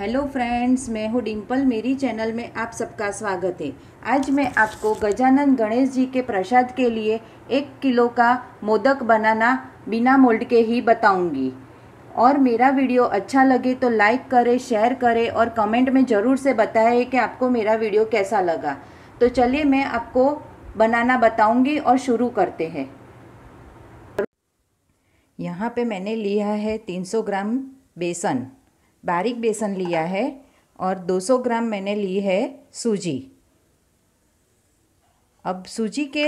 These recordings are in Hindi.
हेलो फ्रेंड्स मैं हूँ डिम्पल मेरी चैनल में आप सबका स्वागत है आज मैं आपको गजानन गणेश जी के प्रसाद के लिए एक किलो का मोदक बनाना बिना मोल्ड के ही बताऊंगी और मेरा वीडियो अच्छा लगे तो लाइक करें शेयर करें और कमेंट में ज़रूर से बताएं कि आपको मेरा वीडियो कैसा लगा तो चलिए मैं आपको बनाना बताऊँगी और शुरू करते हैं यहाँ पर मैंने लिया है तीन ग्राम बेसन बारीक बेसन लिया है और 200 ग्राम मैंने ली है सूजी अब सूजी के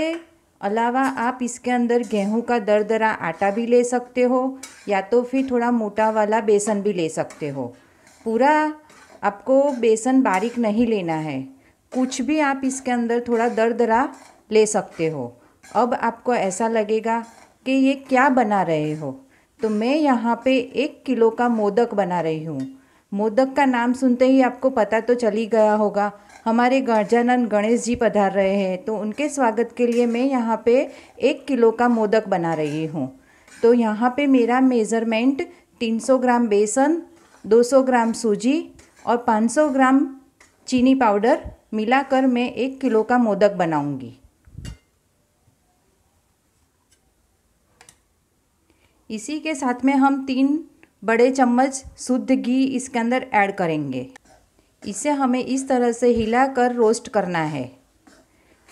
अलावा आप इसके अंदर गेहूं का दरदरा आटा भी ले सकते हो या तो फिर थोड़ा मोटा वाला बेसन भी ले सकते हो पूरा आपको बेसन बारीक नहीं लेना है कुछ भी आप इसके अंदर थोड़ा दरदरा ले सकते हो अब आपको ऐसा लगेगा कि ये क्या बना रहे हो तो मैं यहाँ पे एक किलो का मोदक बना रही हूँ मोदक का नाम सुनते ही आपको पता तो चल ही गया होगा हमारे गर्जानंद गणेश जी पधार रहे हैं तो उनके स्वागत के लिए मैं यहाँ पे एक किलो का मोदक बना रही हूँ तो यहाँ पे मेरा मेज़रमेंट 300 ग्राम बेसन 200 ग्राम सूजी और 500 ग्राम चीनी पाउडर मिलाकर मैं एक किलो का मोदक बनाऊँगी इसी के साथ में हम तीन बड़े चम्मच शुद्ध घी इसके अंदर ऐड करेंगे इसे हमें इस तरह से हिलाकर रोस्ट करना है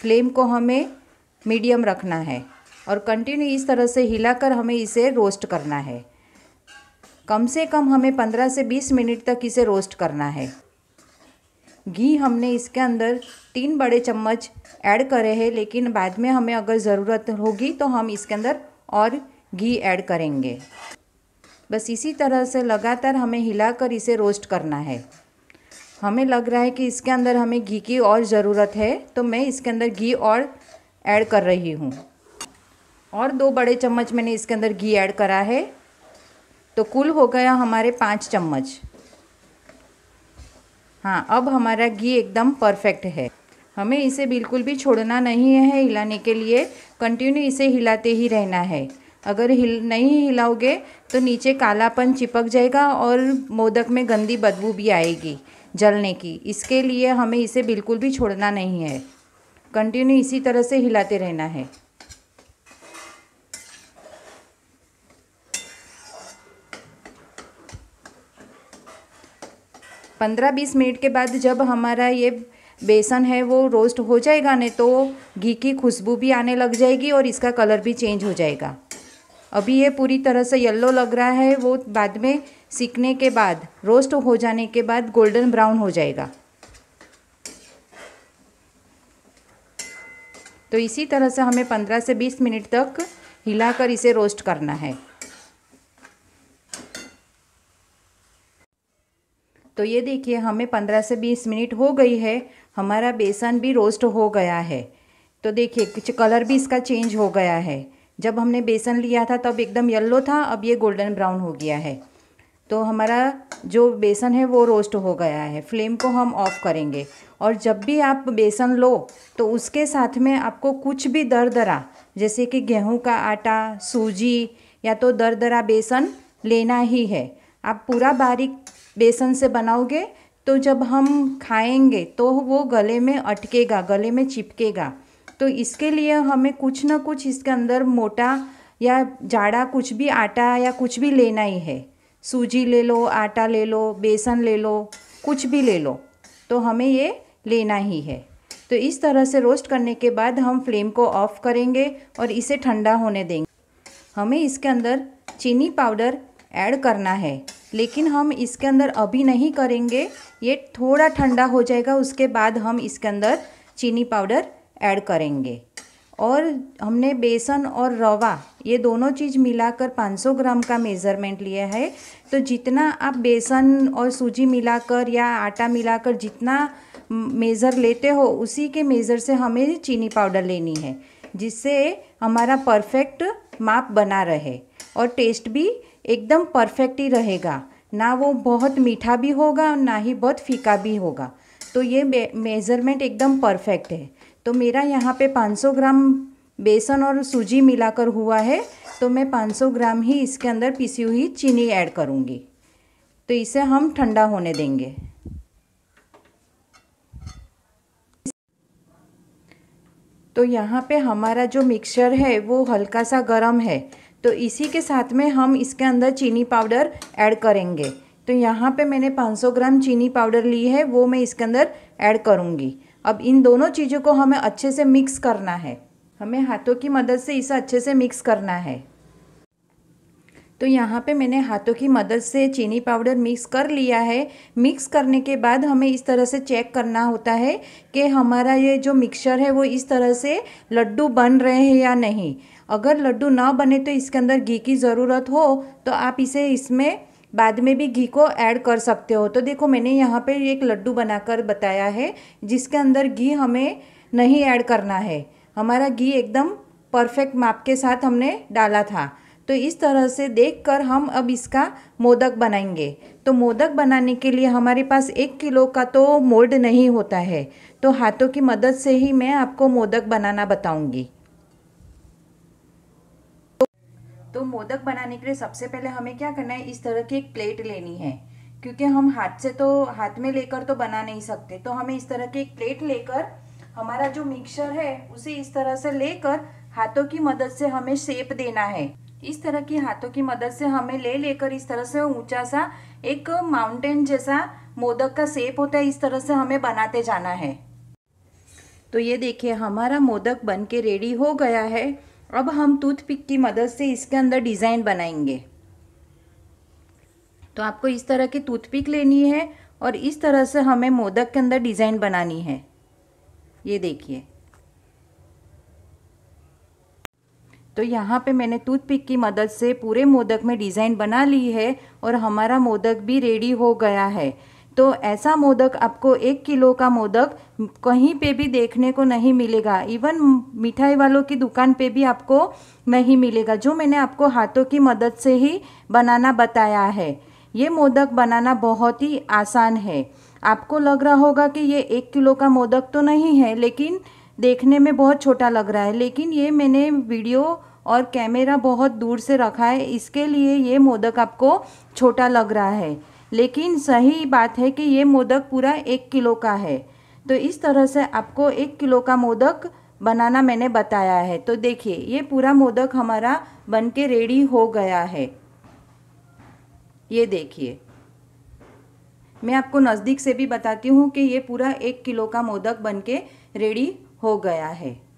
फ्लेम को हमें मीडियम रखना है और कंटिन्यू इस तरह से हिलाकर हमें इसे रोस्ट करना है कम से कम हमें 15 से 20 मिनट तक इसे रोस्ट करना है घी हमने इसके अंदर तीन बड़े चम्मच ऐड करे हैं लेकिन बाद में हमें अगर ज़रूरत होगी तो हम इसके अंदर और घी ऐड करेंगे बस इसी तरह से लगातार हमें हिलाकर इसे रोस्ट करना है हमें लग रहा है कि इसके अंदर हमें घी की और ज़रूरत है तो मैं इसके अंदर घी और ऐड कर रही हूँ और दो बड़े चम्मच मैंने इसके अंदर घी ऐड करा है तो कुल हो गया हमारे पाँच चम्मच हाँ अब हमारा घी एकदम परफेक्ट है हमें इसे बिल्कुल भी छोड़ना नहीं है हिलाने के लिए कंटिन्यू इसे हिलाते ही रहना है अगर हिल नहीं हिलाओगे तो नीचे कालापन चिपक जाएगा और मोदक में गंदी बदबू भी आएगी जलने की इसके लिए हमें इसे बिल्कुल भी छोड़ना नहीं है कंटिन्यू इसी तरह से हिलाते रहना है पंद्रह बीस मिनट के बाद जब हमारा ये बेसन है वो रोस्ट हो जाएगा ना तो घी की खुशबू भी आने लग जाएगी और इसका कलर भी चेंज हो जाएगा अभी ये पूरी तरह से येल्लो लग रहा है वो बाद में सीखने के बाद रोस्ट हो जाने के बाद गोल्डन ब्राउन हो जाएगा तो इसी तरह से हमें 15 से 20 मिनट तक हिलाकर इसे रोस्ट करना है तो ये देखिए हमें 15 से 20 मिनट हो गई है हमारा बेसन भी रोस्ट हो गया है तो देखिए कुछ कलर भी इसका चेंज हो गया है जब हमने बेसन लिया था तब एकदम येल्लो था अब ये गोल्डन ब्राउन हो गया है तो हमारा जो बेसन है वो रोस्ट हो गया है फ्लेम को हम ऑफ़ करेंगे और जब भी आप बेसन लो तो उसके साथ में आपको कुछ भी दर दरा जैसे कि गेहूं का आटा सूजी या तो दर दरा बेसन लेना ही है आप पूरा बारीक बेसन से बनाओगे तो जब हम खाएंगे तो वो गले में अटकेगा गले में चिपकेगा तो इसके लिए हमें कुछ ना कुछ इसके अंदर मोटा या जाड़ा कुछ भी आटा या कुछ भी लेना ही है सूजी ले लो आटा ले लो बेसन ले लो कुछ भी ले लो तो हमें ये लेना ही है तो इस तरह से रोस्ट करने के बाद हम फ्लेम को ऑफ़ करेंगे और इसे ठंडा होने देंगे हमें इसके अंदर चीनी पाउडर ऐड करना है लेकिन हम इसके अंदर अभी नहीं करेंगे ये थोड़ा ठंडा हो जाएगा उसके बाद हम इसके अंदर चीनी पाउडर ऐड करेंगे और हमने बेसन और रवा ये दोनों चीज़ मिलाकर 500 ग्राम का मेज़रमेंट लिया है तो जितना आप बेसन और सूजी मिलाकर या आटा मिलाकर जितना मेज़र लेते हो उसी के मेज़र से हमें चीनी पाउडर लेनी है जिससे हमारा परफेक्ट माप बना रहे और टेस्ट भी एकदम परफेक्ट ही रहेगा ना वो बहुत मीठा भी होगा और ना ही बहुत फीका भी होगा तो ये मेज़रमेंट एकदम परफेक्ट है तो मेरा यहाँ पे 500 ग्राम बेसन और सूजी मिलाकर हुआ है तो मैं 500 ग्राम ही इसके अंदर पिसी हुई चीनी ऐड करूँगी तो इसे हम ठंडा होने देंगे तो यहाँ पे हमारा जो मिक्सचर है वो हल्का सा गरम है तो इसी के साथ में हम इसके अंदर चीनी पाउडर ऐड करेंगे तो यहाँ पे मैंने 500 ग्राम चीनी पाउडर ली है वो मैं इसके अंदर ऐड करूँगी अब इन दोनों चीज़ों को हमें अच्छे से मिक्स करना है हमें हाथों की मदद से इसे अच्छे से मिक्स करना है तो यहाँ पे मैंने हाथों की मदद से चीनी पाउडर मिक्स कर लिया है मिक्स करने के बाद हमें इस तरह से चेक करना होता है कि हमारा ये जो मिक्सचर है वो इस तरह से लड्डू बन रहे हैं या नहीं अगर लड्डू ना बने तो इसके अंदर घी की ज़रूरत हो तो आप इसे इसमें बाद में भी घी को ऐड कर सकते हो तो देखो मैंने यहाँ पे एक लड्डू बनाकर बताया है जिसके अंदर घी हमें नहीं ऐड करना है हमारा घी एकदम परफेक्ट माप के साथ हमने डाला था तो इस तरह से देखकर हम अब इसका मोदक बनाएंगे तो मोदक बनाने के लिए हमारे पास एक किलो का तो मोल्ड नहीं होता है तो हाथों की मदद से ही मैं आपको मोदक बनाना बताऊंगी तो मोदक बनाने के लिए सबसे पहले हमें क्या करना है इस तरह की एक प्लेट लेनी है क्योंकि हम हाथ से तो हाथ में लेकर तो बना नहीं सकते तो हमें इस तरह की एक प्लेट लेकर हमारा जो मिक्सर है उसे इस तरह से लेकर हाथों की मदद से हमें शेप देना है इस तरह की हाथों की मदद से हमें ले लेकर इस तरह से ऊंचा सा एक माउंटेन जैसा मोदक का सेप होता है इस तरह से हमें बनाते जाना है तो ये देखिए हमारा मोदक बन के रेडी हो गया है अब हम टूथपिक की मदद से इसके अंदर डिज़ाइन बनाएंगे तो आपको इस तरह की टूथपिक लेनी है और इस तरह से हमें मोदक के अंदर डिज़ाइन बनानी है ये देखिए तो यहाँ पे मैंने टूथपिक की मदद से पूरे मोदक में डिज़ाइन बना ली है और हमारा मोदक भी रेडी हो गया है तो ऐसा मोदक आपको एक किलो का मोदक कहीं पे भी देखने को नहीं मिलेगा इवन मिठाई वालों की दुकान पे भी आपको नहीं मिलेगा जो मैंने आपको हाथों की मदद से ही बनाना बताया है ये मोदक बनाना बहुत ही आसान है आपको लग रहा होगा कि ये एक किलो का मोदक तो नहीं है लेकिन देखने में बहुत छोटा लग रहा है लेकिन ये मैंने वीडियो और कैमरा बहुत दूर से रखा है इसके लिए ये मोदक आपको छोटा लग रहा है लेकिन सही बात है कि ये मोदक पूरा एक किलो का है तो इस तरह से आपको एक किलो का मोदक बनाना मैंने बताया है तो देखिए ये पूरा मोदक हमारा बन के रेडी हो गया है ये देखिए मैं आपको नज़दीक से भी बताती हूँ कि ये पूरा एक किलो का मोदक बन के रेडी हो गया है